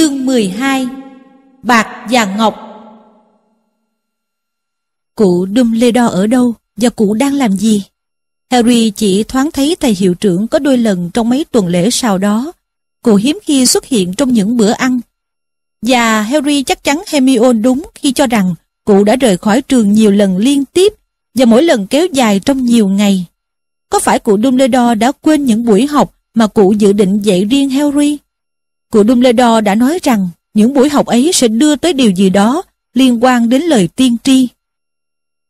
Chương 12 Bạc và Ngọc Cụ Đum ở đâu và cụ đang làm gì? Harry chỉ thoáng thấy thầy hiệu trưởng có đôi lần trong mấy tuần lễ sau đó. Cụ hiếm khi xuất hiện trong những bữa ăn. Và Harry chắc chắn Hermione đúng khi cho rằng cụ đã rời khỏi trường nhiều lần liên tiếp và mỗi lần kéo dài trong nhiều ngày. Có phải cụ Dumbledore đã quên những buổi học mà cụ dự định dạy riêng Harry? Cụ Dumbledore đã nói rằng những buổi học ấy sẽ đưa tới điều gì đó liên quan đến lời tiên tri.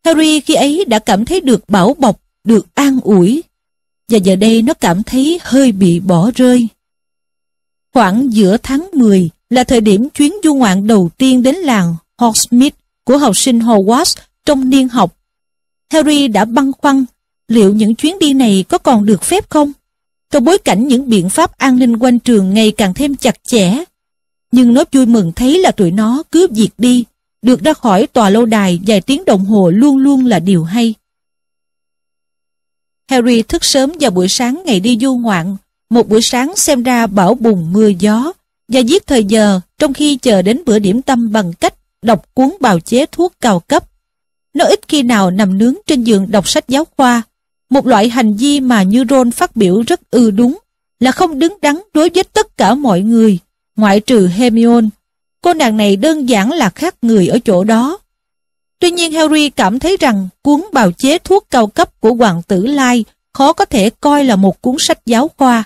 Harry khi ấy đã cảm thấy được bảo bọc, được an ủi, và giờ đây nó cảm thấy hơi bị bỏ rơi. Khoảng giữa tháng 10 là thời điểm chuyến du ngoạn đầu tiên đến làng Hogsmeade của học sinh Hogwarts trong niên học. Harry đã băn khoăn liệu những chuyến đi này có còn được phép không? Trong bối cảnh những biện pháp an ninh quanh trường ngày càng thêm chặt chẽ, nhưng nó vui mừng thấy là tụi nó cướp diệt đi, được ra khỏi tòa lâu đài vài tiếng đồng hồ luôn luôn là điều hay. Harry thức sớm vào buổi sáng ngày đi du ngoạn, một buổi sáng xem ra bão bùng mưa gió, và giết thời giờ trong khi chờ đến bữa điểm tâm bằng cách đọc cuốn bào chế thuốc cao cấp. Nó ít khi nào nằm nướng trên giường đọc sách giáo khoa, một loại hành vi mà như Ron phát biểu rất ư đúng là không đứng đắn đối với tất cả mọi người, ngoại trừ Hermione. Cô nàng này đơn giản là khác người ở chỗ đó. Tuy nhiên Harry cảm thấy rằng cuốn bào chế thuốc cao cấp của Hoàng tử Lai khó có thể coi là một cuốn sách giáo khoa.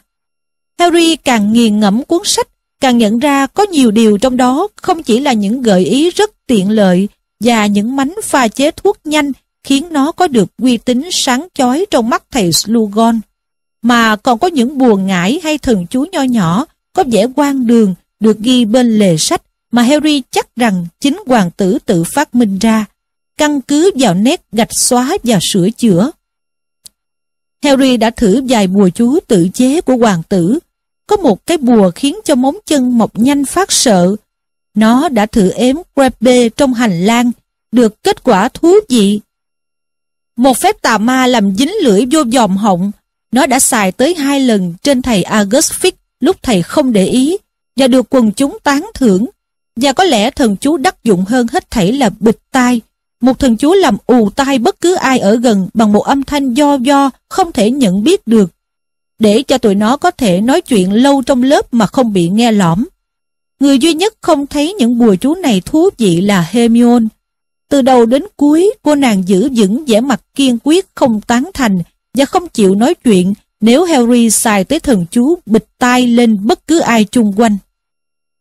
Harry càng nghiền ngẫm cuốn sách, càng nhận ra có nhiều điều trong đó không chỉ là những gợi ý rất tiện lợi và những mánh pha chế thuốc nhanh khiến nó có được uy tín sáng chói trong mắt thầy Slugon, mà còn có những buồn ngải hay thần chú nho nhỏ, có vẻ quan đường được ghi bên lề sách mà Harry chắc rằng chính hoàng tử tự phát minh ra, căn cứ vào nét gạch xóa và sửa chữa. Harry đã thử vài bùa chú tự chế của hoàng tử. Có một cái bùa khiến cho móng chân mọc nhanh phát sợ. Nó đã thử ếm crepe trong hành lang, được kết quả thú vị một phép tà ma làm dính lưỡi vô dòm họng. Nó đã xài tới hai lần trên thầy August Fix lúc thầy không để ý và được quần chúng tán thưởng. Và có lẽ thần chú đắc dụng hơn hết thảy là bịch tai. Một thần chú làm ù tai bất cứ ai ở gần bằng một âm thanh do do không thể nhận biết được. Để cho tụi nó có thể nói chuyện lâu trong lớp mà không bị nghe lõm. Người duy nhất không thấy những bùa chú này thú vị là Hermione. Từ đầu đến cuối, cô nàng giữ vững vẻ mặt kiên quyết không tán thành và không chịu nói chuyện nếu Harry xài tới thần chú bịch tai lên bất cứ ai chung quanh.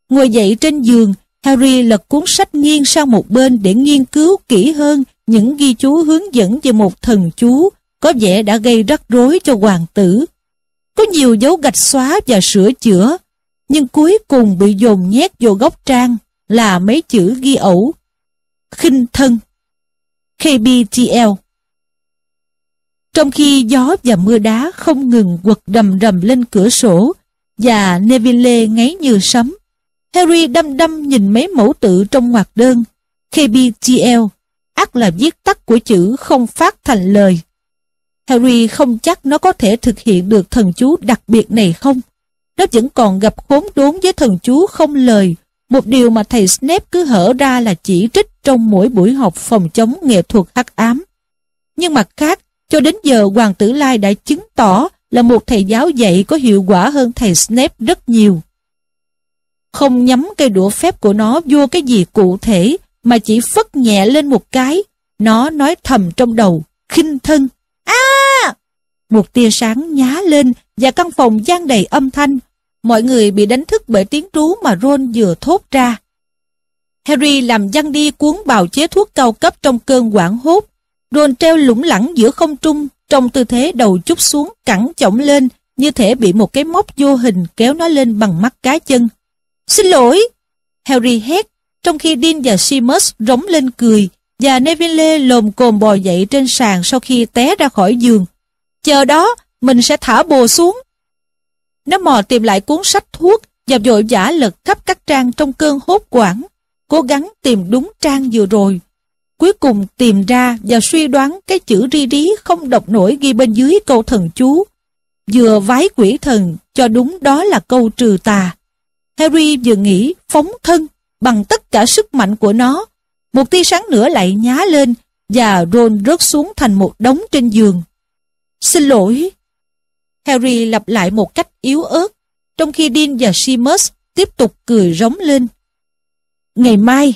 Ngồi dậy trên giường, Harry lật cuốn sách nghiêng sang một bên để nghiên cứu kỹ hơn những ghi chú hướng dẫn về một thần chú có vẻ đã gây rắc rối cho hoàng tử. Có nhiều dấu gạch xóa và sửa chữa, nhưng cuối cùng bị dồn nhét vô góc trang là mấy chữ ghi ẩu khinh thân KBTL Trong khi gió và mưa đá không ngừng quật đầm rầm lên cửa sổ và Neville ngáy như sấm, Harry đăm đăm nhìn mấy mẫu tự trong ngoặc đơn KBTL ác là viết tắt của chữ không phát thành lời. Harry không chắc nó có thể thực hiện được thần chú đặc biệt này không. Nó vẫn còn gặp khốn đốn với thần chú không lời một điều mà thầy Snape cứ hở ra là chỉ trích trong mỗi buổi học phòng chống nghệ thuật hắc ám. Nhưng mặt khác, cho đến giờ Hoàng Tử Lai đã chứng tỏ là một thầy giáo dạy có hiệu quả hơn thầy Snape rất nhiều. Không nhắm cây đũa phép của nó vô cái gì cụ thể mà chỉ phất nhẹ lên một cái, nó nói thầm trong đầu, khinh thân. a Một tia sáng nhá lên và căn phòng gian đầy âm thanh, Mọi người bị đánh thức bởi tiếng rú mà Ron vừa thốt ra. Harry làm văng đi cuốn bào chế thuốc cao cấp trong cơn quảng hốt. Ron treo lủng lẳng giữa không trung, trong tư thế đầu chút xuống cẳng chổng lên, như thể bị một cái móc vô hình kéo nó lên bằng mắt cá chân. Xin lỗi! Harry hét, trong khi Dean và Seamus rống lên cười, và Neville lồm cồm bò dậy trên sàn sau khi té ra khỏi giường. Chờ đó, mình sẽ thả bồ xuống. Nó mò tìm lại cuốn sách thuốc và vội vã lật khắp các trang trong cơn hốt quảng, cố gắng tìm đúng trang vừa rồi. Cuối cùng tìm ra và suy đoán cái chữ ri rí không đọc nổi ghi bên dưới câu thần chú. Vừa vái quỷ thần cho đúng đó là câu trừ tà. Harry vừa nghĩ phóng thân bằng tất cả sức mạnh của nó. Một tia sáng nữa lại nhá lên và Ron rớt xuống thành một đống trên giường. Xin lỗi, Harry lặp lại một cách yếu ớt, trong khi Dean và Seamus tiếp tục cười rống lên. Ngày mai,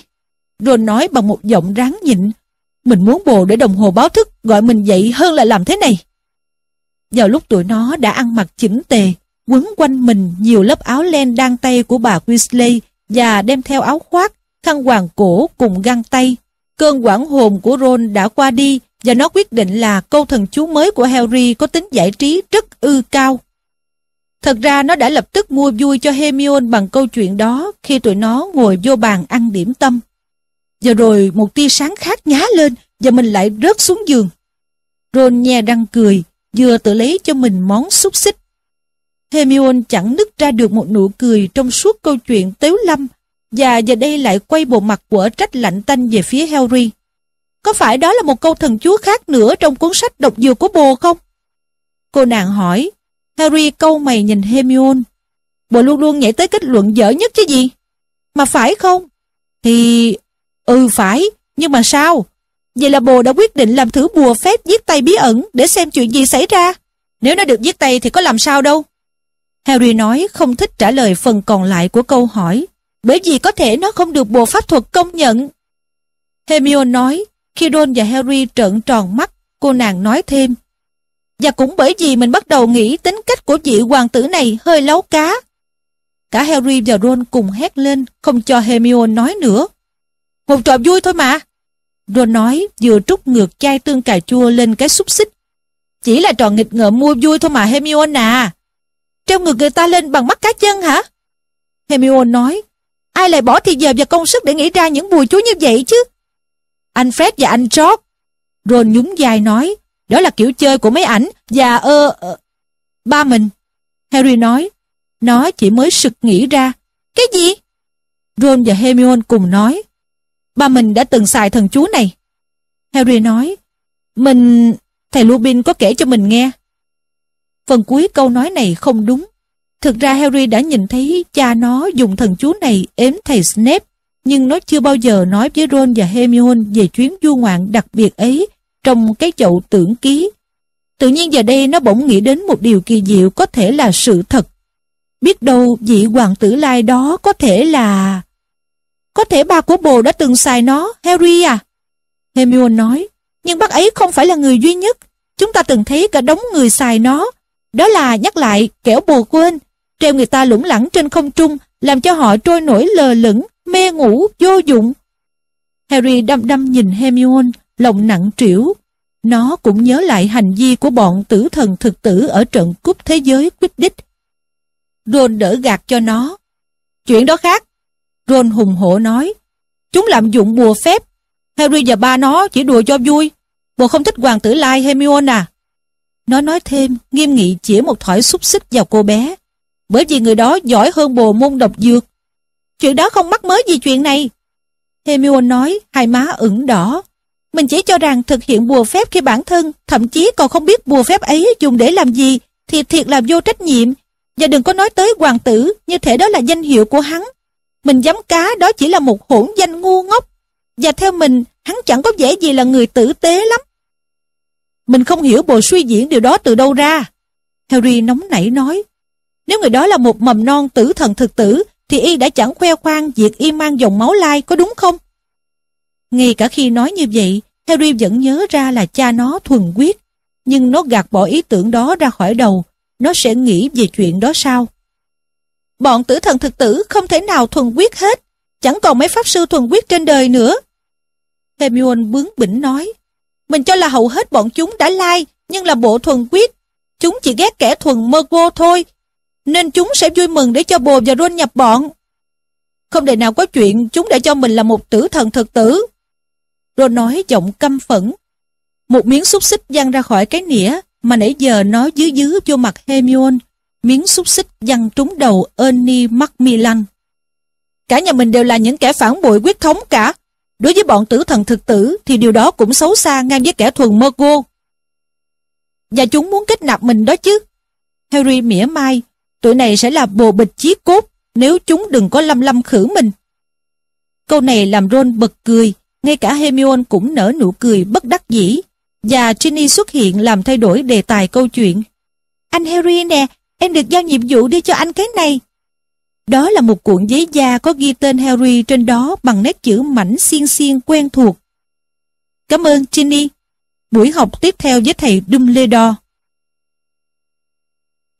Ron nói bằng một giọng ráng nhịn, mình muốn bồ để đồng hồ báo thức gọi mình dậy hơn là làm thế này. Vào lúc tụi nó đã ăn mặc chỉnh tề, quấn quanh mình nhiều lớp áo len đang tay của bà Weasley và đem theo áo khoác, khăn hoàng cổ cùng găng tay. Cơn quảng hồn của Ron đã qua đi và nó quyết định là câu thần chú mới của Harry có tính giải trí rất ư cao. Thật ra nó đã lập tức mua vui cho Hermione bằng câu chuyện đó khi tụi nó ngồi vô bàn ăn điểm tâm. Giờ rồi một tia sáng khác nhá lên và mình lại rớt xuống giường. Ron nhe răng cười, vừa tự lấy cho mình món xúc xích. Hermione chẳng nứt ra được một nụ cười trong suốt câu chuyện tếu lâm và giờ đây lại quay bộ mặt của trách lạnh tanh về phía Harry có phải đó là một câu thần chú khác nữa trong cuốn sách độc dược của bồ không? Cô nàng hỏi, Harry câu mày nhìn Hermione. Bồ luôn luôn nhảy tới kết luận dở nhất chứ gì? Mà phải không? Thì... Ừ phải, nhưng mà sao? Vậy là bồ đã quyết định làm thử bùa phép giết tay bí ẩn để xem chuyện gì xảy ra. Nếu nó được giết tay thì có làm sao đâu. Harry nói không thích trả lời phần còn lại của câu hỏi, bởi vì có thể nó không được bùa pháp thuật công nhận. Hermione nói, khi Ron và Harry trợn tròn mắt, cô nàng nói thêm. Và cũng bởi vì mình bắt đầu nghĩ tính cách của vị hoàng tử này hơi lấu cá. Cả Harry và Ron cùng hét lên, không cho Hermione nói nữa. Một trò vui thôi mà. Ron nói vừa trút ngược chai tương cà chua lên cái xúc xích. Chỉ là trò nghịch ngợm mua vui thôi mà Hermione à. Treo ngược người ta lên bằng mắt cá chân hả? Hermione nói, ai lại bỏ thì giờ và công sức để nghĩ ra những bùi chú như vậy chứ? Anh Fred và anh George. Ron nhún vai nói, đó là kiểu chơi của mấy ảnh và ơ... Uh, uh, ba mình. Harry nói, nó chỉ mới sực nghĩ ra. Cái gì? Ron và Hermione cùng nói, ba mình đã từng xài thần chú này. Harry nói, mình... Thầy Lupin có kể cho mình nghe. Phần cuối câu nói này không đúng. Thực ra Harry đã nhìn thấy cha nó dùng thần chú này ếm thầy Snape nhưng nó chưa bao giờ nói với Ron và Hermione về chuyến du ngoạn đặc biệt ấy trong cái chậu tưởng ký. Tự nhiên giờ đây nó bỗng nghĩ đến một điều kỳ diệu có thể là sự thật. Biết đâu vị hoàng tử lai đó có thể là... Có thể ba của bồ đã từng xài nó, Harry à? Hermione nói, nhưng bác ấy không phải là người duy nhất. Chúng ta từng thấy cả đống người xài nó. Đó là, nhắc lại, kẻo bồ quên. Treo người ta lủng lẳng trên không trung, làm cho họ trôi nổi lờ lửng, mê ngủ, vô dụng. Harry đăm đăm nhìn Hermione, lòng nặng trĩu. Nó cũng nhớ lại hành vi của bọn tử thần thực tử ở trận cúp thế giới Quidditch. Ron đỡ gạt cho nó. Chuyện đó khác. Ron hùng hổ nói. Chúng lạm dụng bùa phép. Harry và ba nó chỉ đùa cho vui. Bùa không thích hoàng tử lai Hermione à. Nó nói thêm, nghiêm nghị chỉ một thỏi xúc xích vào cô bé. Bởi vì người đó giỏi hơn bồ môn độc dược chuyện đó không mắc mới gì chuyện này. Hermione nói, hai má ửng đỏ. Mình chỉ cho rằng thực hiện bùa phép khi bản thân, thậm chí còn không biết bùa phép ấy dùng để làm gì, thì thiệt là vô trách nhiệm. Và đừng có nói tới hoàng tử, như thể đó là danh hiệu của hắn. Mình dám cá đó chỉ là một hỗn danh ngu ngốc. Và theo mình, hắn chẳng có vẻ gì là người tử tế lắm. Mình không hiểu bộ suy diễn điều đó từ đâu ra. Harry nóng nảy nói, nếu người đó là một mầm non tử thần thực tử, thì y đã chẳng khoe khoang việc y mang dòng máu lai có đúng không? Ngay cả khi nói như vậy, Harry vẫn nhớ ra là cha nó thuần quyết, nhưng nó gạt bỏ ý tưởng đó ra khỏi đầu, nó sẽ nghĩ về chuyện đó sao? Bọn tử thần thực tử không thể nào thuần quyết hết, chẳng còn mấy pháp sư thuần quyết trên đời nữa. Hermione bướng bỉnh nói, mình cho là hầu hết bọn chúng đã lai, nhưng là bộ thuần quyết. Chúng chỉ ghét kẻ thuần mơ vô thôi, nên chúng sẽ vui mừng để cho bồ và Ron nhập bọn. Không để nào có chuyện chúng đã cho mình là một tử thần thực tử. Ron nói giọng căm phẫn. Một miếng xúc xích văng ra khỏi cái nĩa mà nãy giờ nó dứ dứ vô mặt Hermione. Miếng xúc xích văng trúng đầu Ernie Macmillan. Cả nhà mình đều là những kẻ phản bội quyết thống cả. Đối với bọn tử thần thực tử thì điều đó cũng xấu xa ngang với kẻ thuần mơ cô. Và chúng muốn kết nạp mình đó chứ. Harry mỉa mai, tụi này sẽ là bồ bịch chí cốt nếu chúng đừng có lâm lâm khử mình. Câu này làm Ron bật cười, ngay cả Hermione cũng nở nụ cười bất đắc dĩ. Và Ginny xuất hiện làm thay đổi đề tài câu chuyện. Anh Harry nè, em được giao nhiệm vụ đưa cho anh cái này. Đó là một cuộn giấy da có ghi tên Harry trên đó bằng nét chữ mảnh xiên xiên quen thuộc. Cảm ơn Ginny. Buổi học tiếp theo với thầy Dumbledore.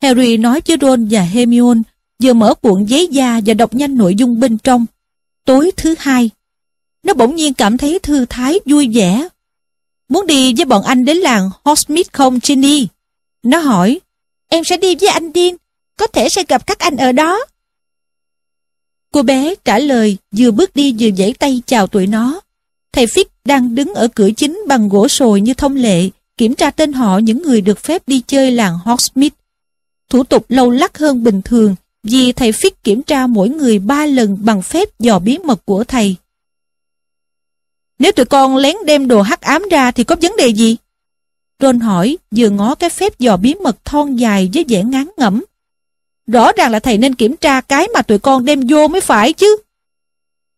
Harry nói với Ron và Hermione vừa mở cuộn giấy da và đọc nhanh nội dung bên trong. Tối thứ hai, nó bỗng nhiên cảm thấy thư thái vui vẻ. Muốn đi với bọn anh đến làng Hogsmeade không Ginny? Nó hỏi, em sẽ đi với anh Dean, có thể sẽ gặp các anh ở đó. Cô bé trả lời vừa bước đi vừa giãy tay chào tụi nó. Thầy Fitz đang đứng ở cửa chính bằng gỗ sồi như thông lệ, kiểm tra tên họ những người được phép đi chơi làng Hogsmeade thủ tục lâu lắc hơn bình thường vì thầy Phích kiểm tra mỗi người ba lần bằng phép dò bí mật của thầy. Nếu tụi con lén đem đồ hắc ám ra thì có vấn đề gì? Ron hỏi, vừa ngó cái phép dò bí mật thon dài với vẻ ngán ngẩm. Rõ ràng là thầy nên kiểm tra cái mà tụi con đem vô mới phải chứ.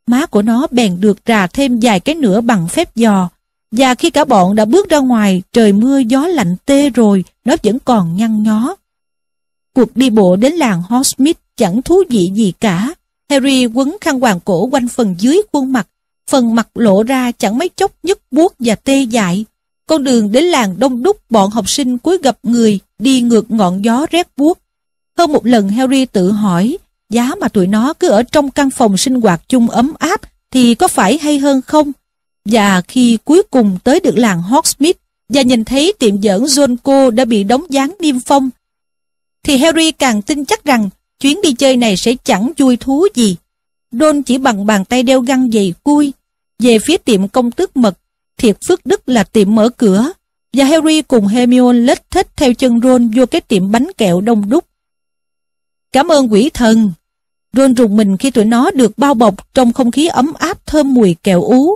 Má của nó bèn được trà thêm vài cái nữa bằng phép dò. Và khi cả bọn đã bước ra ngoài, trời mưa gió lạnh tê rồi, nó vẫn còn nhăn nhó. Cuộc đi bộ đến làng Horsmith chẳng thú vị gì cả. Harry quấn khăn hoàng cổ quanh phần dưới khuôn mặt, phần mặt lộ ra chẳng mấy chốc nhức buốt và tê dại. Con đường đến làng đông đúc bọn học sinh cuối gặp người, đi ngược ngọn gió rét buốt. Hơn một lần Harry tự hỏi, giá mà tụi nó cứ ở trong căn phòng sinh hoạt chung ấm áp thì có phải hay hơn không? Và khi cuối cùng tới được làng Hogsmeade và nhìn thấy tiệm giỡn Zonko đã bị đóng dáng niêm phong, thì Harry càng tin chắc rằng chuyến đi chơi này sẽ chẳng vui thú gì. Don chỉ bằng bàn tay đeo găng giày cui, về phía tiệm công tước mật, thiệt phước đức là tiệm mở cửa, và Harry cùng Hermione lết thích theo chân Ron vô cái tiệm bánh kẹo đông đúc. Cảm ơn quỷ thần! Ron rùng mình khi tụi nó được bao bọc trong không khí ấm áp thơm mùi kẹo ú.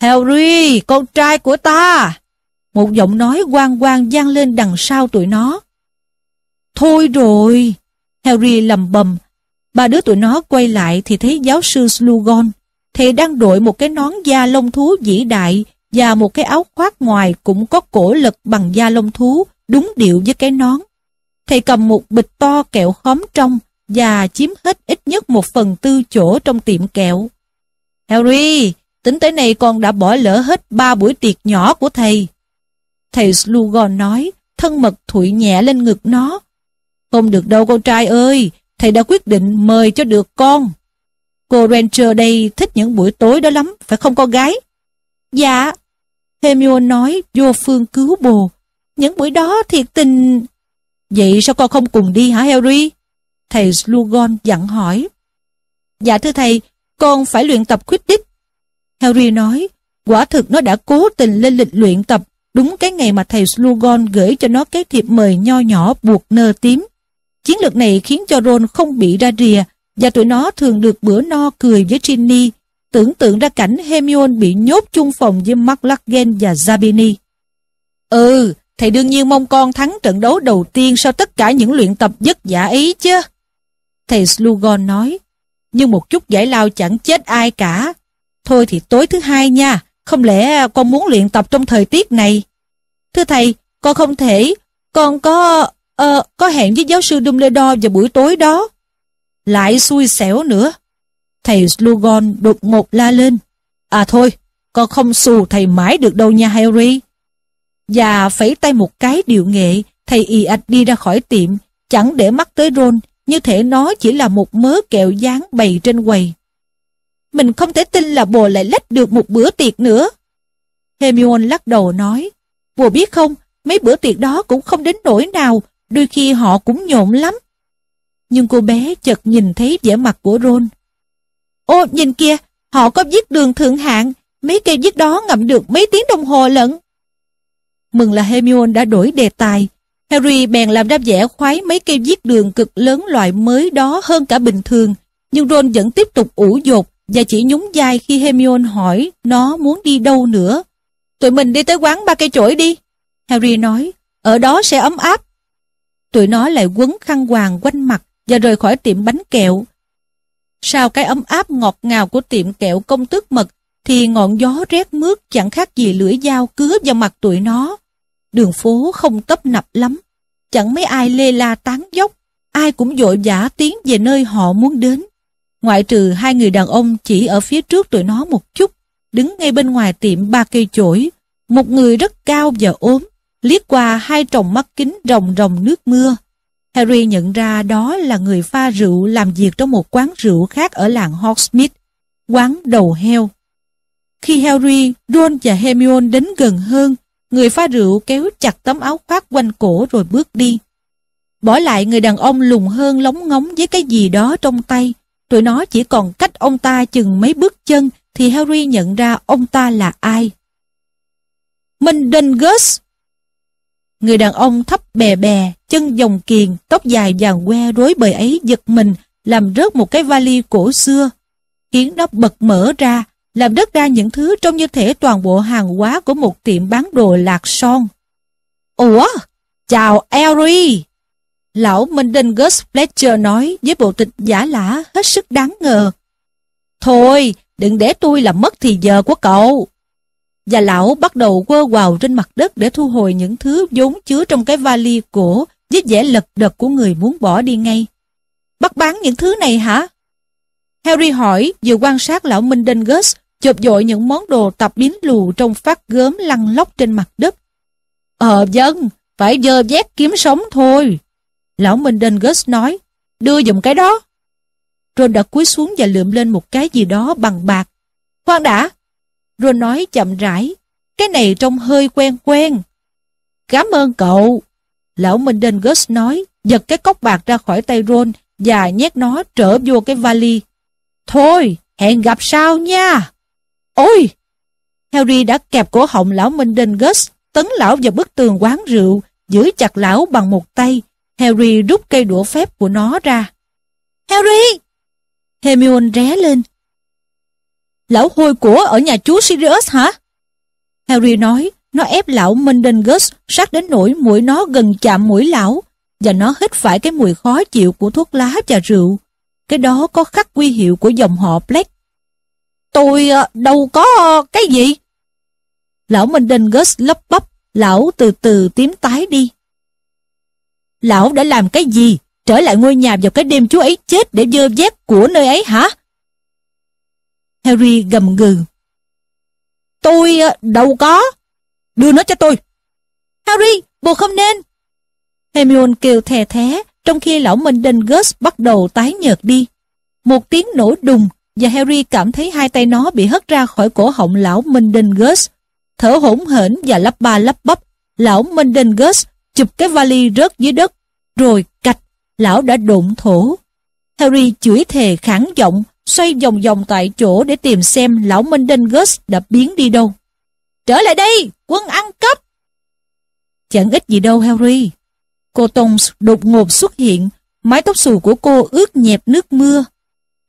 Harry, con trai của ta! Một giọng nói quang quang vang lên đằng sau tụi nó. Thôi rồi, Harry lầm bầm. Ba đứa tụi nó quay lại thì thấy giáo sư Slughorn. Thầy đang đội một cái nón da lông thú vĩ đại và một cái áo khoác ngoài cũng có cổ lực bằng da lông thú, đúng điệu với cái nón. Thầy cầm một bịch to kẹo khóm trong và chiếm hết ít nhất một phần tư chỗ trong tiệm kẹo. Harry, tính tới này con đã bỏ lỡ hết ba buổi tiệc nhỏ của thầy. Thầy Slughorn nói, thân mật thụi nhẹ lên ngực nó, không được đâu con trai ơi, thầy đã quyết định mời cho được con. Cô Ranger đây thích những buổi tối đó lắm, phải không con gái? Dạ. Hemion nói vô phương cứu bồ. Những buổi đó thiệt tình... Vậy sao con không cùng đi hả Harry? Thầy slughorn dặn hỏi. Dạ thưa thầy, con phải luyện tập khuyết đích. Harry nói, quả thực nó đã cố tình lên lịch luyện tập đúng cái ngày mà thầy slughorn gửi cho nó cái thiệp mời nho nhỏ buộc nơ tím. Chiến lược này khiến cho Ron không bị ra rìa và tụi nó thường được bữa no cười với Ginny, tưởng tượng ra cảnh Hermione bị nhốt chung phòng với McLaggen và Zabini. Ừ, thầy đương nhiên mong con thắng trận đấu đầu tiên sau tất cả những luyện tập vất vả ấy chứ. Thầy Slughorn nói, nhưng một chút giải lao chẳng chết ai cả. Thôi thì tối thứ hai nha, không lẽ con muốn luyện tập trong thời tiết này? Thưa thầy, con không thể, con có... Ờ, có hẹn với giáo sư Dumbledore vào buổi tối đó. Lại xui xẻo nữa. Thầy Slughorn đột ngột la lên. À thôi, con không xù thầy mãi được đâu nha Harry. Và phẩy tay một cái điệu nghệ, thầy y ạch đi ra khỏi tiệm, chẳng để mắt tới Ron, như thể nó chỉ là một mớ kẹo dán bày trên quầy. Mình không thể tin là bồ lại lách được một bữa tiệc nữa. Hermione lắc đầu nói, bồ biết không, mấy bữa tiệc đó cũng không đến nỗi nào, đôi khi họ cũng nhộn lắm. Nhưng cô bé chợt nhìn thấy vẻ mặt của Ron. Ô, nhìn kia, họ có viết đường thượng hạng, mấy cây viết đó ngậm được mấy tiếng đồng hồ lận. Mừng là Hermione đã đổi đề tài. Harry bèn làm ra vẻ khoái mấy cây viết đường cực lớn loại mới đó hơn cả bình thường. Nhưng Ron vẫn tiếp tục ủ dột và chỉ nhún vai khi Hermione hỏi nó muốn đi đâu nữa. Tụi mình đi tới quán ba cây chổi đi. Harry nói, ở đó sẽ ấm áp tụi nó lại quấn khăn hoàng quanh mặt và rời khỏi tiệm bánh kẹo. Sau cái ấm áp ngọt ngào của tiệm kẹo công tước mật, thì ngọn gió rét mướt chẳng khác gì lưỡi dao cứa vào mặt tụi nó. Đường phố không tấp nập lắm, chẳng mấy ai lê la tán dốc, ai cũng vội vã tiến về nơi họ muốn đến. Ngoại trừ hai người đàn ông chỉ ở phía trước tụi nó một chút, đứng ngay bên ngoài tiệm ba cây chổi, một người rất cao và ốm, liếc qua hai tròng mắt kính rồng rồng nước mưa. Harry nhận ra đó là người pha rượu làm việc trong một quán rượu khác ở làng Hogsmeade, quán đầu heo. Khi Harry, Ron và Hermione đến gần hơn, người pha rượu kéo chặt tấm áo khoác quanh cổ rồi bước đi. Bỏ lại người đàn ông lùng hơn lóng ngóng với cái gì đó trong tay, tụi nó chỉ còn cách ông ta chừng mấy bước chân thì Harry nhận ra ông ta là ai. Mình Gus! Người đàn ông thấp bè bè, chân dòng kiền, tóc dài vàng que rối bời ấy giật mình, làm rớt một cái vali cổ xưa, khiến nó bật mở ra, làm đất ra những thứ trông như thể toàn bộ hàng hóa của một tiệm bán đồ lạc son. Ủa? Chào Elry! Lão Minden Gus Fletcher nói với bộ tịch giả lả hết sức đáng ngờ. Thôi, đừng để tôi làm mất thì giờ của cậu và lão bắt đầu quơ quào trên mặt đất để thu hồi những thứ vốn chứa trong cái vali cổ với vẻ lật đật của người muốn bỏ đi ngay. Bắt bán những thứ này hả? Harry hỏi vừa quan sát lão Minh Đen Dengus chộp dội những món đồ tập biến lù trong phát gớm lăn lóc trên mặt đất. Ờ dân, vâng, phải dơ vét kiếm sống thôi. Lão Minh Đen Dengus nói, đưa dùm cái đó. rồi đã cúi xuống và lượm lên một cái gì đó bằng bạc. Khoan đã, rồi nói chậm rãi. Cái này trông hơi quen quen. Cảm ơn cậu. Lão Minh Đen Gus nói, giật cái cốc bạc ra khỏi tay Ron và nhét nó trở vô cái vali. Thôi, hẹn gặp sau nha. Ôi! Harry đã kẹp cổ họng lão Minh Đen Gus, tấn lão vào bức tường quán rượu, giữ chặt lão bằng một tay. Harry rút cây đũa phép của nó ra. Harry! Hermione ré lên, Lão hôi của ở nhà chú Sirius hả? Harry nói, nó ép lão Mendengus sát đến nỗi mũi nó gần chạm mũi lão và nó hít phải cái mùi khó chịu của thuốc lá và rượu. Cái đó có khắc quy hiệu của dòng họ Black. Tôi ờ, đâu có ờ, cái gì? Lão Mendengus lấp bắp, lão từ từ tím tái đi. Lão đã làm cái gì? Trở lại ngôi nhà vào cái đêm chú ấy chết để dơ vét của nơi ấy hả? Harry gầm gừ. Tôi ờ, đâu có. Đưa nó cho tôi. Harry, bộ không nên. Hermione kêu thè thé, trong khi lão mình đinh Gus bắt đầu tái nhợt đi. Một tiếng nổ đùng và Harry cảm thấy hai tay nó bị hất ra khỏi cổ họng lão mình đinh Gus. Thở hổn hển và lắp ba lắp bắp, lão mình đinh Gus chụp cái vali rớt dưới đất, rồi cạch, lão đã đụng thổ. Harry chửi thề khản giọng xoay vòng vòng tại chỗ để tìm xem lão Minh Đinh Gus đã biến đi đâu. Trở lại đây, quân ăn cắp! Chẳng ít gì đâu Harry. Cô Tongs đột ngột xuất hiện, mái tóc xù của cô ướt nhẹp nước mưa.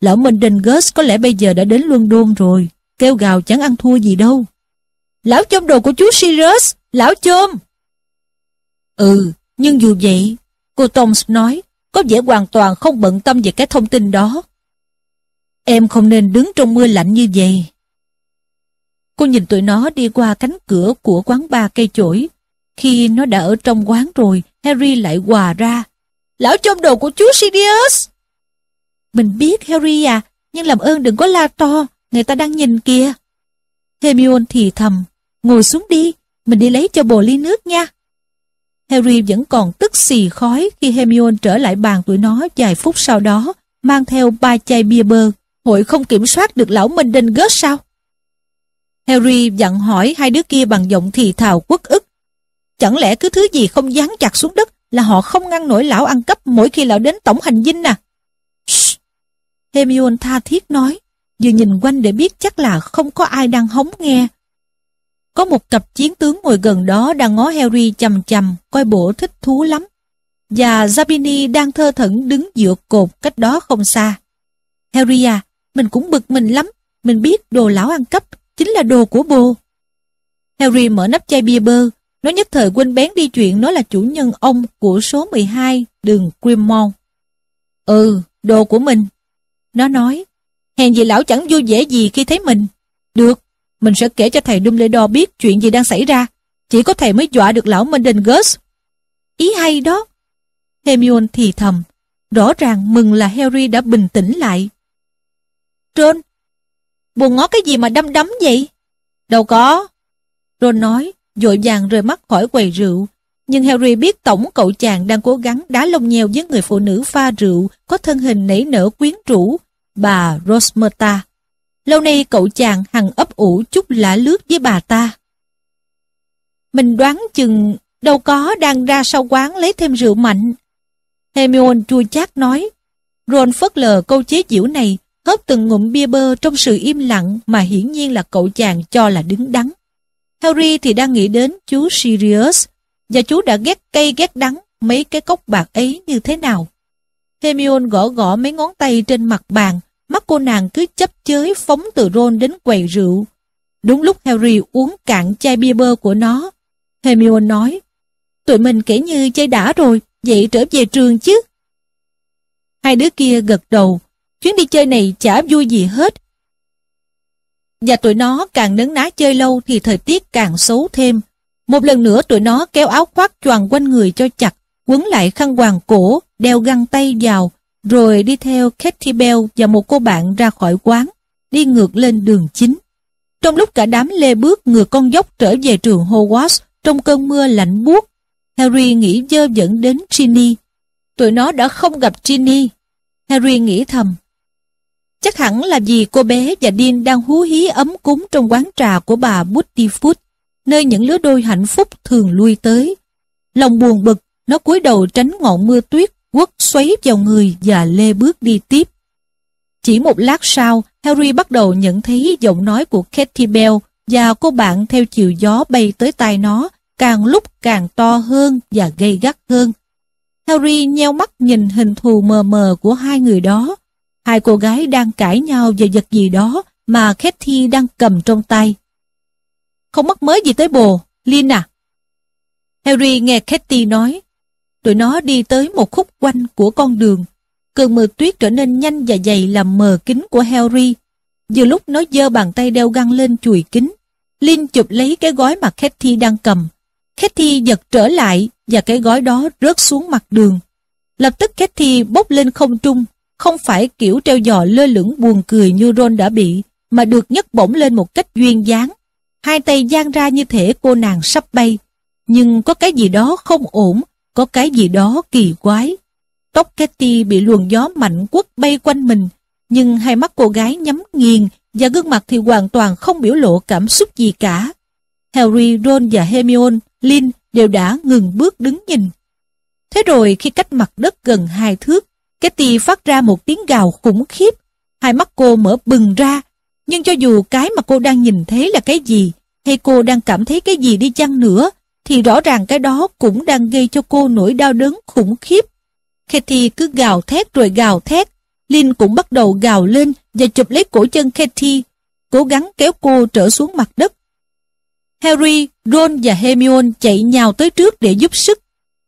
Lão Minh Đinh Gus có lẽ bây giờ đã đến London rồi, kêu gào chẳng ăn thua gì đâu. Lão chôm đồ của chú Sirius, lão chôm! Ừ, nhưng dù vậy, cô Toms nói, có vẻ hoàn toàn không bận tâm về cái thông tin đó. Em không nên đứng trong mưa lạnh như vậy. Cô nhìn tụi nó đi qua cánh cửa của quán ba cây chổi. Khi nó đã ở trong quán rồi, Harry lại hòa ra. Lão chôm đồ của chú Sirius! Mình biết Harry à, nhưng làm ơn đừng có la to, người ta đang nhìn kìa. Hermione thì thầm, ngồi xuống đi, mình đi lấy cho bồ ly nước nha. Harry vẫn còn tức xì khói khi Hermione trở lại bàn tụi nó vài phút sau đó, mang theo ba chai bia bơ. Hội không kiểm soát được lão Minh Đinh gớt sao? Harry dặn hỏi hai đứa kia bằng giọng thì thào quốc ức. Chẳng lẽ cứ thứ gì không dán chặt xuống đất là họ không ngăn nổi lão ăn cắp mỗi khi lão đến tổng hành dinh à? Shh. Hermione tha thiết nói, vừa nhìn quanh để biết chắc là không có ai đang hóng nghe. Có một cặp chiến tướng ngồi gần đó đang ngó Harry chầm chầm, coi bộ thích thú lắm. Và Zabini đang thơ thẩn đứng giữa cột cách đó không xa. Harry à, mình cũng bực mình lắm Mình biết đồ lão ăn cắp Chính là đồ của bồ Harry mở nắp chai bia bơ Nó nhất thời quên bén đi chuyện Nó là chủ nhân ông của số 12 Đường Grimmon Ừ, đồ của mình Nó nói Hèn gì lão chẳng vui vẻ gì khi thấy mình Được, mình sẽ kể cho thầy Dumbledore biết Chuyện gì đang xảy ra Chỉ có thầy mới dọa được lão Mendengus Ý hay đó Hermione thì thầm Rõ ràng mừng là Harry đã bình tĩnh lại trên. Buồn ngó cái gì mà đâm đấm vậy? Đâu có. Ron nói, dội vàng rời mắt khỏi quầy rượu. Nhưng Harry biết tổng cậu chàng đang cố gắng đá lông nheo với người phụ nữ pha rượu có thân hình nảy nở quyến rũ, bà Rosmerta. Lâu nay cậu chàng hằng ấp ủ chút lã lướt với bà ta. Mình đoán chừng đâu có đang ra sau quán lấy thêm rượu mạnh. Hermione chua chát nói. Ron phớt lờ câu chế giễu này hớp từng ngụm bia bơ trong sự im lặng mà hiển nhiên là cậu chàng cho là đứng đắn. Harry thì đang nghĩ đến chú Sirius, và chú đã ghét cây ghét đắng mấy cái cốc bạc ấy như thế nào. Hermione gõ gõ mấy ngón tay trên mặt bàn, mắt cô nàng cứ chấp chới phóng từ Ron đến quầy rượu. Đúng lúc Harry uống cạn chai bia bơ của nó, Hermione nói, tụi mình kể như chơi đã rồi, vậy trở về trường chứ. Hai đứa kia gật đầu, chuyến đi chơi này chả vui gì hết. Và tụi nó càng nấn ná chơi lâu thì thời tiết càng xấu thêm. Một lần nữa tụi nó kéo áo khoác choàng quanh người cho chặt, quấn lại khăn quàng cổ, đeo găng tay vào, rồi đi theo Katy Bell và một cô bạn ra khỏi quán, đi ngược lên đường chính. Trong lúc cả đám lê bước ngược con dốc trở về trường Hogwarts trong cơn mưa lạnh buốt, Harry nghĩ dơ dẫn đến Ginny. Tụi nó đã không gặp Ginny. Harry nghĩ thầm, Chắc hẳn là vì cô bé và Dean đang hú hí ấm cúng trong quán trà của bà Woody Food, nơi những lứa đôi hạnh phúc thường lui tới. Lòng buồn bực, nó cúi đầu tránh ngọn mưa tuyết, quất xoáy vào người và lê bước đi tiếp. Chỉ một lát sau, Harry bắt đầu nhận thấy giọng nói của Katie Bell và cô bạn theo chiều gió bay tới tai nó, càng lúc càng to hơn và gây gắt hơn. Harry nheo mắt nhìn hình thù mờ mờ của hai người đó, Hai cô gái đang cãi nhau về vật gì đó mà Kathy đang cầm trong tay. Không mắc mới gì tới bồ, Lin à. Harry nghe Kathy nói. Tụi nó đi tới một khúc quanh của con đường. Cơn mưa tuyết trở nên nhanh và dày làm mờ kính của Harry. Vừa lúc nó giơ bàn tay đeo găng lên chùi kính. Linh chụp lấy cái gói mà Kathy đang cầm. Kathy giật trở lại và cái gói đó rớt xuống mặt đường. Lập tức Kathy bốc lên không trung không phải kiểu treo giò lơ lửng buồn cười như Ron đã bị, mà được nhấc bổng lên một cách duyên dáng. Hai tay giang ra như thể cô nàng sắp bay. Nhưng có cái gì đó không ổn, có cái gì đó kỳ quái. Tóc Katy bị luồng gió mạnh quất bay quanh mình, nhưng hai mắt cô gái nhắm nghiền và gương mặt thì hoàn toàn không biểu lộ cảm xúc gì cả. Harry, Ron và Hermione, Lin đều đã ngừng bước đứng nhìn. Thế rồi khi cách mặt đất gần hai thước, Ketty phát ra một tiếng gào khủng khiếp. Hai mắt cô mở bừng ra. Nhưng cho dù cái mà cô đang nhìn thấy là cái gì, hay cô đang cảm thấy cái gì đi chăng nữa, thì rõ ràng cái đó cũng đang gây cho cô nỗi đau đớn khủng khiếp. Katy cứ gào thét rồi gào thét. Lin cũng bắt đầu gào lên và chụp lấy cổ chân Katy, cố gắng kéo cô trở xuống mặt đất. Harry, Ron và Hermione chạy nhào tới trước để giúp sức.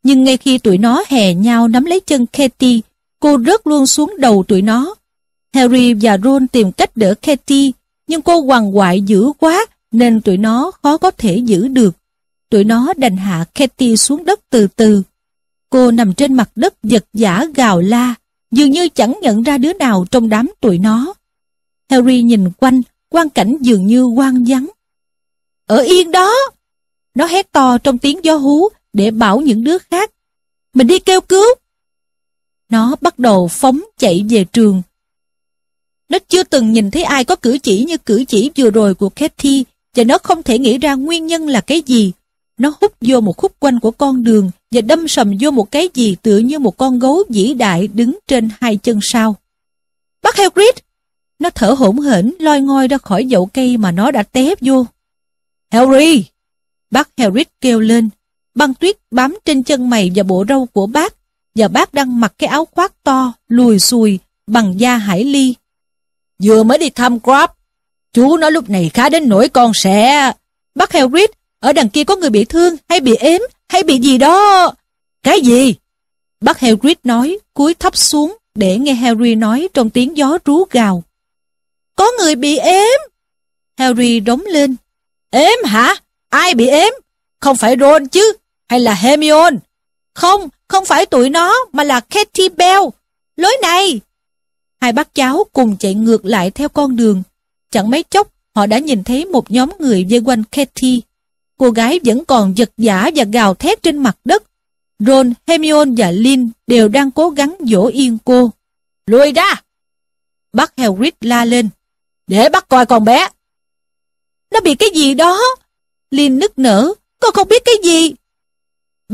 Nhưng ngay khi tụi nó hè nhau nắm lấy chân Katy, Cô rớt luôn xuống đầu tụi nó. Harry và Ron tìm cách đỡ Katy, nhưng cô hoàng hoại dữ quá nên tụi nó khó có thể giữ được. Tụi nó đành hạ Katy xuống đất từ từ. Cô nằm trên mặt đất giật giả gào la, dường như chẳng nhận ra đứa nào trong đám tụi nó. Harry nhìn quanh, quang cảnh dường như quang vắng. Ở yên đó! Nó hét to trong tiếng gió hú để bảo những đứa khác. Mình đi kêu cứu! Nó bắt đầu phóng chạy về trường. Nó chưa từng nhìn thấy ai có cử chỉ như cử chỉ vừa rồi của Kathy và nó không thể nghĩ ra nguyên nhân là cái gì. Nó hút vô một khúc quanh của con đường và đâm sầm vô một cái gì tựa như một con gấu vĩ đại đứng trên hai chân sau. Bắt Hagrid! Nó thở hổn hển loi ngoi ra khỏi dậu cây mà nó đã té vô. Harry! Bác Harry kêu lên. Băng tuyết bám trên chân mày và bộ râu của bác và bác đang mặc cái áo khoác to, lùi xùi, bằng da hải ly. Vừa mới đi thăm Crop, chú nó lúc này khá đến nỗi con sẽ... Bác Helgrid, ở đằng kia có người bị thương, hay bị ếm, hay bị gì đó. Cái gì? Bác Helgrid nói, cúi thấp xuống để nghe Harry nói trong tiếng gió rú gào. Có người bị ếm. Harry đống lên. Ếm hả? Ai bị ếm? Không phải Ron chứ? Hay là Hermione? Không, không phải tụi nó mà là Katy Bell. Lối này! Hai bác cháu cùng chạy ngược lại theo con đường. Chẳng mấy chốc họ đã nhìn thấy một nhóm người vây quanh Katy. Cô gái vẫn còn giật giả và gào thét trên mặt đất. Ron, Hermione và Lin đều đang cố gắng dỗ yên cô. Lùi ra! Bác Hagrid la lên. Để bắt coi con bé! Nó bị cái gì đó? Lin nức nở. Con không biết cái gì.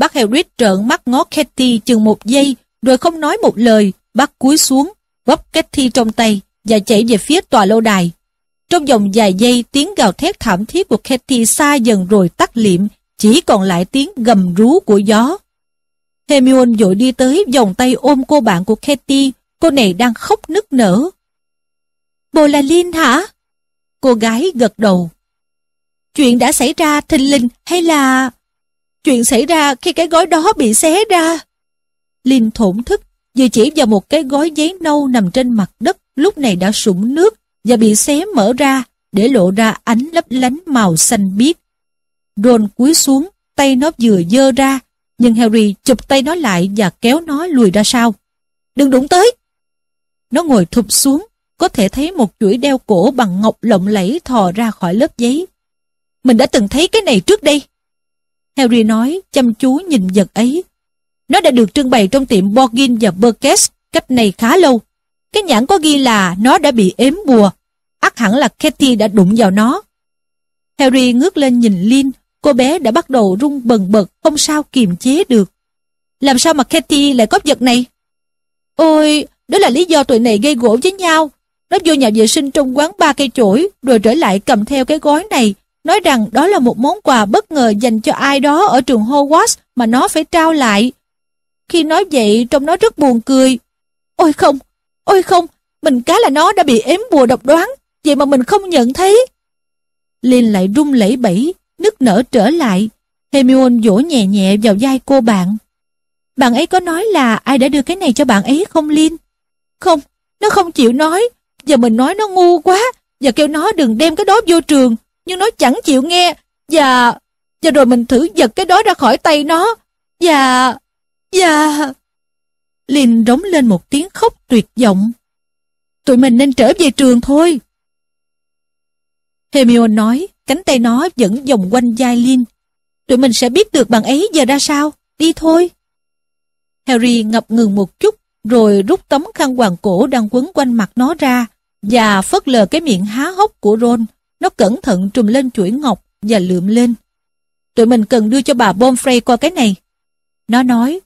Bác Harris trợn mắt ngó Katy chừng một giây, rồi không nói một lời, bác cúi xuống, vấp Katy trong tay và chạy về phía tòa lâu đài. Trong vòng vài giây, tiếng gào thét thảm thiết của Katy xa dần rồi tắt liệm, chỉ còn lại tiếng gầm rú của gió. Hermione vội đi tới vòng tay ôm cô bạn của Katy, cô này đang khóc nức nở. Bồ là Lin hả? Cô gái gật đầu. Chuyện đã xảy ra thình linh hay là... Chuyện xảy ra khi cái gói đó bị xé ra. Linh thổn thức, vừa chỉ vào một cái gói giấy nâu nằm trên mặt đất lúc này đã sũng nước và bị xé mở ra để lộ ra ánh lấp lánh màu xanh biếc. Ron cúi xuống, tay nó vừa dơ ra, nhưng Harry chụp tay nó lại và kéo nó lùi ra sau. Đừng đụng tới! Nó ngồi thụp xuống, có thể thấy một chuỗi đeo cổ bằng ngọc lộng lẫy thò ra khỏi lớp giấy. Mình đã từng thấy cái này trước đây, Harry nói, chăm chú nhìn vật ấy. Nó đã được trưng bày trong tiệm Borgin và Burkes cách này khá lâu. Cái nhãn có ghi là nó đã bị ếm bùa. ắt hẳn là Katy đã đụng vào nó. Harry ngước lên nhìn Lin, cô bé đã bắt đầu rung bần bật, không sao kiềm chế được. Làm sao mà Katy lại có vật này? Ôi, đó là lý do tụi này gây gỗ với nhau. Nó vô nhà vệ sinh trong quán ba cây chổi, rồi trở lại cầm theo cái gói này, nói rằng đó là một món quà bất ngờ dành cho ai đó ở trường Hogwarts mà nó phải trao lại. Khi nói vậy trông nó rất buồn cười. Ôi không, ôi không, mình cá là nó đã bị ếm bùa độc đoán, vậy mà mình không nhận thấy. Linh lại rung lẩy bẩy, nức nở trở lại. Hermione vỗ nhẹ nhẹ vào vai cô bạn. Bạn ấy có nói là ai đã đưa cái này cho bạn ấy không Linh? Không, nó không chịu nói. Giờ mình nói nó ngu quá. Giờ kêu nó đừng đem cái đó vô trường nhưng nó chẳng chịu nghe. Và... Và rồi mình thử giật cái đó ra khỏi tay nó. Và... Và... liền rống lên một tiếng khóc tuyệt vọng. Tụi mình nên trở về trường thôi. Hermione nói, cánh tay nó vẫn vòng quanh vai lin. Tụi mình sẽ biết được bạn ấy giờ ra sao. Đi thôi. Harry ngập ngừng một chút, rồi rút tấm khăn quàng cổ đang quấn quanh mặt nó ra và phớt lờ cái miệng há hốc của Ron nó cẩn thận trùm lên chuỗi ngọc và lượm lên. Tụi mình cần đưa cho bà Bomfrey coi cái này. Nó nói,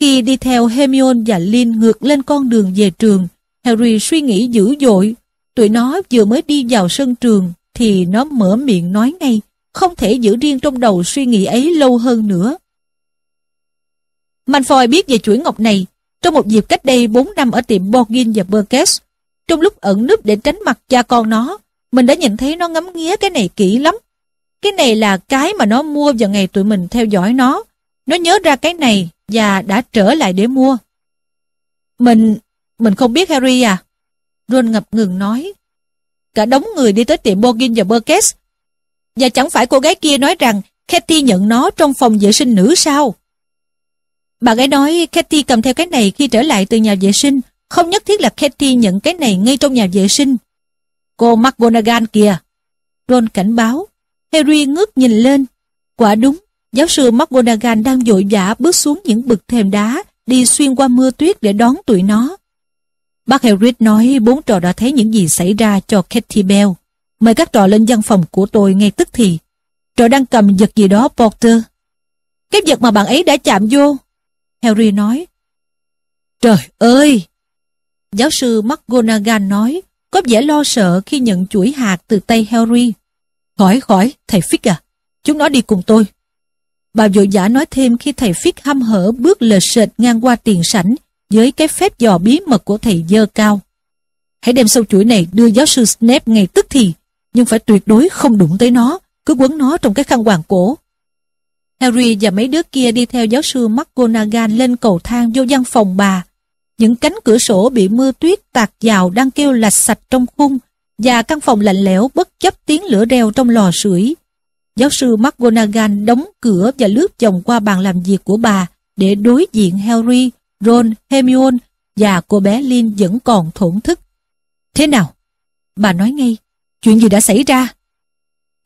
khi đi theo Hermione và Lin ngược lên con đường về trường, Harry suy nghĩ dữ dội. Tụi nó vừa mới đi vào sân trường thì nó mở miệng nói ngay, không thể giữ riêng trong đầu suy nghĩ ấy lâu hơn nữa. Manfoy biết về chuỗi ngọc này trong một dịp cách đây 4 năm ở tiệm Borgin và Burkess. Trong lúc ẩn núp để tránh mặt cha con nó, mình đã nhìn thấy nó ngắm nghía cái này kỹ lắm. Cái này là cái mà nó mua vào ngày tụi mình theo dõi nó. Nó nhớ ra cái này và đã trở lại để mua. Mình... mình không biết Harry à? Ron ngập ngừng nói. Cả đống người đi tới tiệm Borgin và Burkett. Và chẳng phải cô gái kia nói rằng Kathy nhận nó trong phòng vệ sinh nữ sao? Bà gái nói Kathy cầm theo cái này khi trở lại từ nhà vệ sinh. Không nhất thiết là Kathy nhận cái này ngay trong nhà vệ sinh. Cô McGonagall kìa. Ron cảnh báo. Harry ngước nhìn lên. Quả đúng, giáo sư McGonagall đang vội vã bước xuống những bậc thềm đá, đi xuyên qua mưa tuyết để đón tụi nó. Bác Harry nói bốn trò đã thấy những gì xảy ra cho Katie Bell. Mời các trò lên văn phòng của tôi ngay tức thì. Trò đang cầm vật gì đó Porter. Cái vật mà bạn ấy đã chạm vô. Harry nói. Trời ơi! Giáo sư McGonagall nói, có vẻ lo sợ khi nhận chuỗi hạt từ tay Harry. Khỏi khỏi, thầy Fick à, chúng nó đi cùng tôi. Bà vội giả nói thêm khi thầy Fick hăm hở bước lờ sệt ngang qua tiền sảnh với cái phép dò bí mật của thầy dơ cao. Hãy đem sâu chuỗi này đưa giáo sư Snape ngay tức thì, nhưng phải tuyệt đối không đụng tới nó, cứ quấn nó trong cái khăn hoàng cổ. Harry và mấy đứa kia đi theo giáo sư McGonagall lên cầu thang vô văn phòng bà, những cánh cửa sổ bị mưa tuyết tạt vào đang kêu lạch sạch trong khung và căn phòng lạnh lẽo bất chấp tiếng lửa đeo trong lò sưởi. Giáo sư McGonagall đóng cửa và lướt vòng qua bàn làm việc của bà để đối diện Harry, Ron, Hermione và cô bé Lin vẫn còn thổn thức. Thế nào? Bà nói ngay, chuyện gì đã xảy ra?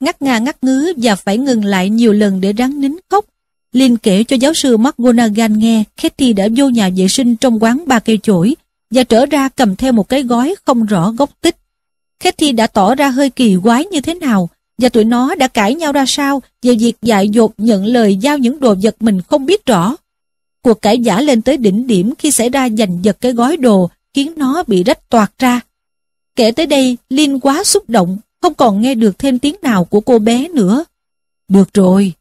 Ngắt ngà ngắt ngứ và phải ngừng lại nhiều lần để ráng nín khóc Lin kể cho giáo sư McGonagall nghe Katie đã vô nhà vệ sinh trong quán ba cây chổi và trở ra cầm theo một cái gói không rõ gốc tích. Katie đã tỏ ra hơi kỳ quái như thế nào và tụi nó đã cãi nhau ra sao về việc dại dột nhận lời giao những đồ vật mình không biết rõ. Cuộc cãi giả lên tới đỉnh điểm khi xảy ra giành giật cái gói đồ khiến nó bị rách toạc ra. Kể tới đây, Lin quá xúc động, không còn nghe được thêm tiếng nào của cô bé nữa. Được rồi,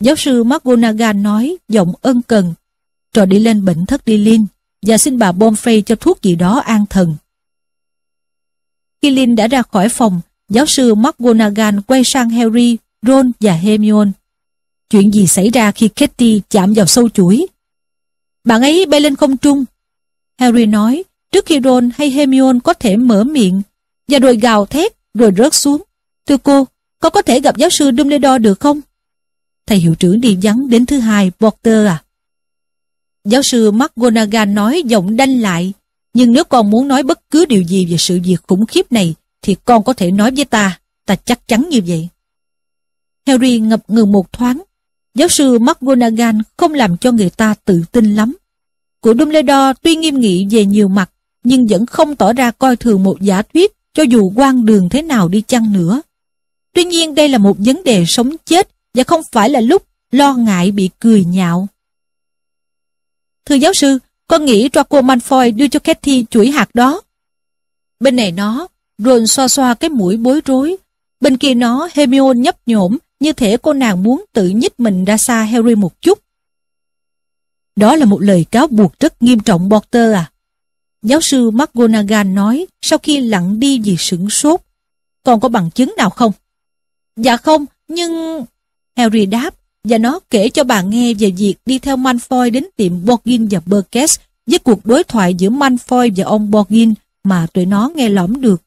Giáo sư McGonagall nói, giọng ân cần, Trò đi lên bệnh thất đi Lin và xin bà Bonfrey cho thuốc gì đó an thần. Khi Lin đã ra khỏi phòng, giáo sư McGonagall quay sang Harry, Ron và Hermione. Chuyện gì xảy ra khi Katie chạm vào sâu chuỗi? Bạn ấy bay lên không trung. Harry nói, trước khi Ron hay Hermione có thể mở miệng, và rồi gào thét, rồi rớt xuống. Thưa cô, con có thể gặp giáo sư Dumbledore được không? Thầy hiệu trưởng đi vắng đến thứ hai, Porter à? Giáo sư McGonagall nói giọng đanh lại, nhưng nếu con muốn nói bất cứ điều gì về sự việc khủng khiếp này, thì con có thể nói với ta, ta chắc chắn như vậy. Harry ngập ngừng một thoáng, giáo sư McGonagall không làm cho người ta tự tin lắm. của Dumbledore tuy nghiêm nghị về nhiều mặt, nhưng vẫn không tỏ ra coi thường một giả thuyết cho dù quan đường thế nào đi chăng nữa. Tuy nhiên đây là một vấn đề sống chết và không phải là lúc lo ngại bị cười nhạo. Thưa giáo sư, con nghĩ Draco Malfoy đưa cho Cathy chuỗi hạt đó. Bên này nó, Ron xoa xoa cái mũi bối rối. Bên kia nó, Hermione nhấp nhổm, như thể cô nàng muốn tự nhích mình ra xa Harry một chút. Đó là một lời cáo buộc rất nghiêm trọng Potter à? Giáo sư McGonagall nói sau khi lặng đi vì sửng sốt. Còn có bằng chứng nào không? Dạ không, nhưng... Harry đáp, và nó kể cho bà nghe về việc đi theo Malfoy đến tiệm Borgin và Burkett với cuộc đối thoại giữa Malfoy và ông Borgin mà tụi nó nghe lõm được.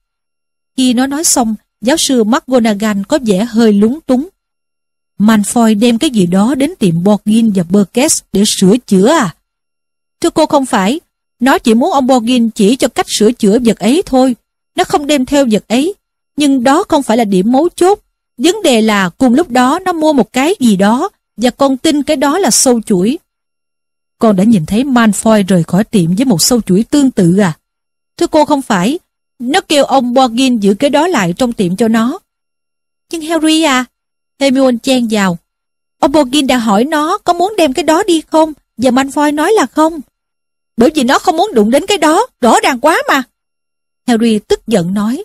Khi nó nói xong, giáo sư McGonagall có vẻ hơi lúng túng. Malfoy đem cái gì đó đến tiệm Borgin và Burkett để sửa chữa à? Thưa cô không phải, nó chỉ muốn ông Borgin chỉ cho cách sửa chữa vật ấy thôi. Nó không đem theo vật ấy, nhưng đó không phải là điểm mấu chốt. Vấn đề là cùng lúc đó nó mua một cái gì đó và con tin cái đó là sâu chuỗi. Con đã nhìn thấy manfoy rời khỏi tiệm với một sâu chuỗi tương tự à? Thưa cô không phải, nó kêu ông Borgin giữ cái đó lại trong tiệm cho nó. Nhưng Harry à, Hermione chen vào. Ông Borgin đã hỏi nó có muốn đem cái đó đi không và manfoy nói là không. Bởi vì nó không muốn đụng đến cái đó, rõ ràng quá mà. Harry tức giận nói.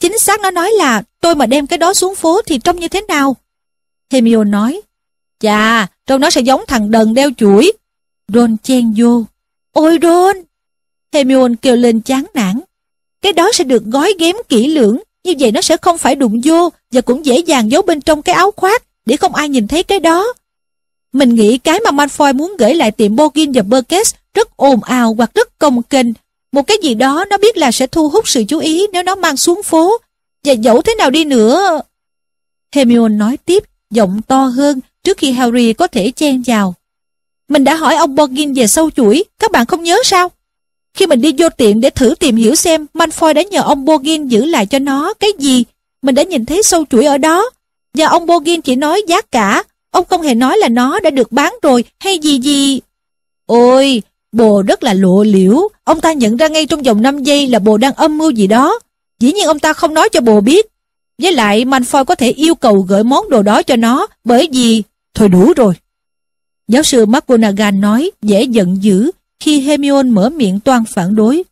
Chính xác nó nói là tôi mà đem cái đó xuống phố thì trông như thế nào? Hemio nói, Chà, trông nó sẽ giống thằng đần đeo chuỗi. Ron chen vô, Ôi Ron! Hermione kêu lên chán nản. Cái đó sẽ được gói ghém kỹ lưỡng, như vậy nó sẽ không phải đụng vô và cũng dễ dàng giấu bên trong cái áo khoác để không ai nhìn thấy cái đó. Mình nghĩ cái mà Malfoy muốn gửi lại tiệm Bogin và Burkett rất ồn ào hoặc rất công kênh một cái gì đó nó biết là sẽ thu hút sự chú ý nếu nó mang xuống phố. Và dẫu thế nào đi nữa... Hermione nói tiếp, giọng to hơn trước khi Harry có thể chen vào. Mình đã hỏi ông Borgin về sâu chuỗi, các bạn không nhớ sao? Khi mình đi vô tiệm để thử tìm hiểu xem Manfoy đã nhờ ông Borgin giữ lại cho nó cái gì, mình đã nhìn thấy sâu chuỗi ở đó. Và ông Borgin chỉ nói giá cả, ông không hề nói là nó đã được bán rồi hay gì gì. Ôi, Bồ rất là lộ liễu, ông ta nhận ra ngay trong vòng 5 giây là Bồ đang âm mưu gì đó. Dĩ nhiên ông ta không nói cho Bồ biết. Với lại Manfoy có thể yêu cầu gửi món đồ đó cho nó, bởi vì... Thôi đủ rồi. Giáo sư McGonagall nói, dễ giận dữ, khi Hermione mở miệng toan phản đối.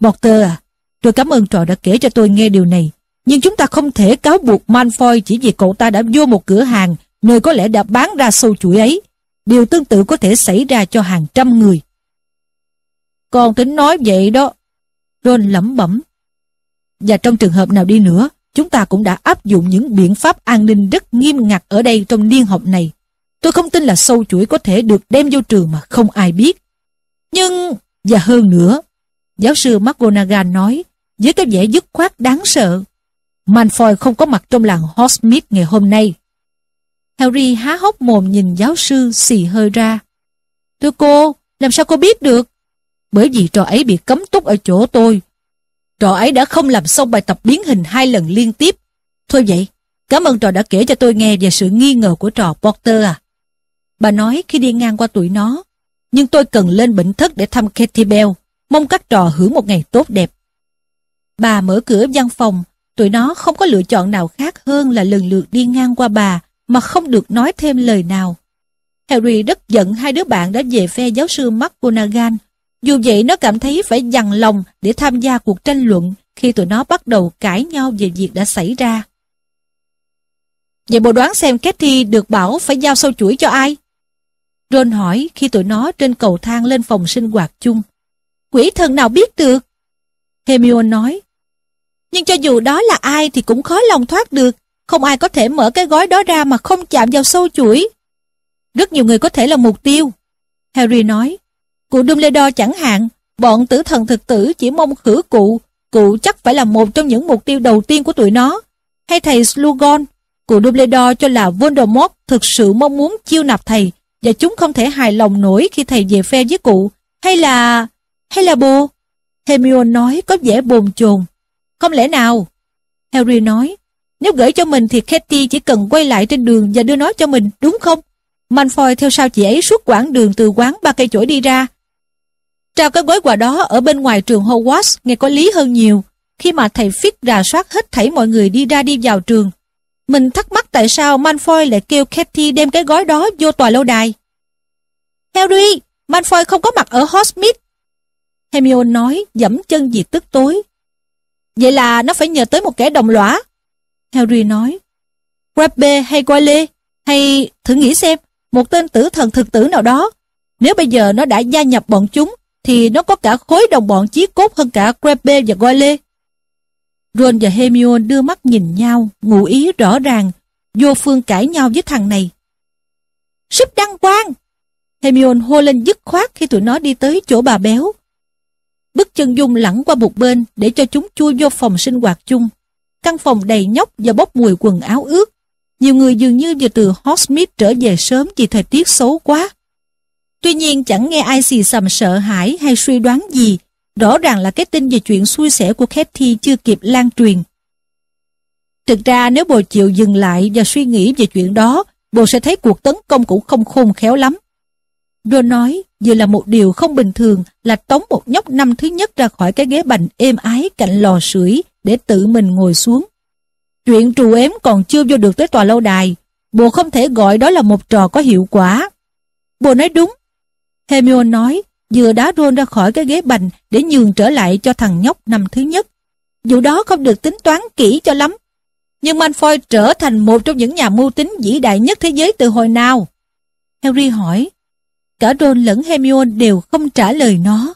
Potter à, tôi cảm ơn trò đã kể cho tôi nghe điều này. Nhưng chúng ta không thể cáo buộc manfoy chỉ vì cậu ta đã vô một cửa hàng nơi có lẽ đã bán ra sâu chuỗi ấy. Điều tương tự có thể xảy ra cho hàng trăm người. Con tính nói vậy đó. Ron lẩm bẩm. Và trong trường hợp nào đi nữa, chúng ta cũng đã áp dụng những biện pháp an ninh rất nghiêm ngặt ở đây trong niên học này. Tôi không tin là sâu chuỗi có thể được đem vô trường mà không ai biết. Nhưng, và hơn nữa, giáo sư McGonagall nói, với cái vẻ dứt khoát đáng sợ, Manfoy không có mặt trong làng Hogsmeade ngày hôm nay. Harry há hốc mồm nhìn giáo sư xì hơi ra. Thưa cô, làm sao cô biết được? bởi vì trò ấy bị cấm túc ở chỗ tôi. Trò ấy đã không làm xong bài tập biến hình hai lần liên tiếp. Thôi vậy, cảm ơn trò đã kể cho tôi nghe về sự nghi ngờ của trò Porter à. Bà nói khi đi ngang qua tuổi nó, nhưng tôi cần lên bệnh thất để thăm Katie Bell, mong các trò hưởng một ngày tốt đẹp. Bà mở cửa văn phòng, tụi nó không có lựa chọn nào khác hơn là lần lượt đi ngang qua bà mà không được nói thêm lời nào. Harry rất giận hai đứa bạn đã về phe giáo sư McGonagall dù vậy nó cảm thấy phải dằn lòng để tham gia cuộc tranh luận khi tụi nó bắt đầu cãi nhau về việc đã xảy ra. Vậy bộ đoán xem Kathy được bảo phải giao sâu chuỗi cho ai? Ron hỏi khi tụi nó trên cầu thang lên phòng sinh hoạt chung. Quỷ thần nào biết được? Hermione nói. Nhưng cho dù đó là ai thì cũng khó lòng thoát được. Không ai có thể mở cái gói đó ra mà không chạm vào sâu chuỗi. Rất nhiều người có thể là mục tiêu. Harry nói. Cụ Dumbledore chẳng hạn, bọn tử thần thực tử chỉ mong khử cụ, cụ chắc phải là một trong những mục tiêu đầu tiên của tụi nó. Hay thầy Slughorn, cụ Dumbledore cho là Voldemort thực sự mong muốn chiêu nạp thầy và chúng không thể hài lòng nổi khi thầy về phe với cụ. Hay là... hay là bồ? Hermione nói có vẻ bồn chồn. Không lẽ nào? Harry nói, nếu gửi cho mình thì Katie chỉ cần quay lại trên đường và đưa nó cho mình, đúng không? Malfoy theo sau chị ấy suốt quãng đường từ quán ba cây chổi đi ra, Trao cái gói quà đó ở bên ngoài trường Hogwarts nghe có lý hơn nhiều, khi mà thầy Fick rà soát hết thảy mọi người đi ra đi vào trường. Mình thắc mắc tại sao Malfoy lại kêu Cathy đem cái gói đó vô tòa lâu đài. Harry, Malfoy không có mặt ở Hogsmeade. Hermione nói, dẫm chân vì tức tối. Vậy là nó phải nhờ tới một kẻ đồng lõa. Harry nói, Grabbe hay Goyle hay thử nghĩ xem, một tên tử thần thực tử nào đó. Nếu bây giờ nó đã gia nhập bọn chúng, thì nó có cả khối đồng bọn chí cốt hơn cả Crepe và Goyle. Ron và Hermione đưa mắt nhìn nhau, ngụ ý rõ ràng, vô phương cãi nhau với thằng này. Sếp đăng quang! Hermione hô lên dứt khoát khi tụi nó đi tới chỗ bà béo. Bức chân dung lẳng qua một bên để cho chúng chui vô phòng sinh hoạt chung. Căn phòng đầy nhóc và bốc mùi quần áo ướt. Nhiều người dường như vừa từ Hogsmeade trở về sớm vì thời tiết xấu quá. Tuy nhiên chẳng nghe ai xì sầm sợ hãi hay suy đoán gì, rõ ràng là cái tin về chuyện xui xẻo của Kathy chưa kịp lan truyền. Thực ra nếu bồ chịu dừng lại và suy nghĩ về chuyện đó, bồ sẽ thấy cuộc tấn công cũng không khôn khéo lắm. Rồi nói, vừa là một điều không bình thường là tống một nhóc năm thứ nhất ra khỏi cái ghế bành êm ái cạnh lò sưởi để tự mình ngồi xuống. Chuyện trù ếm còn chưa vô được tới tòa lâu đài, bồ không thể gọi đó là một trò có hiệu quả. Bồ nói đúng, Hemion nói, vừa đá Ron ra khỏi cái ghế bành để nhường trở lại cho thằng nhóc năm thứ nhất. Dù đó không được tính toán kỹ cho lắm. Nhưng Malfoy trở thành một trong những nhà mưu tính vĩ đại nhất thế giới từ hồi nào? Harry hỏi. Cả Ron lẫn Hermione đều không trả lời nó.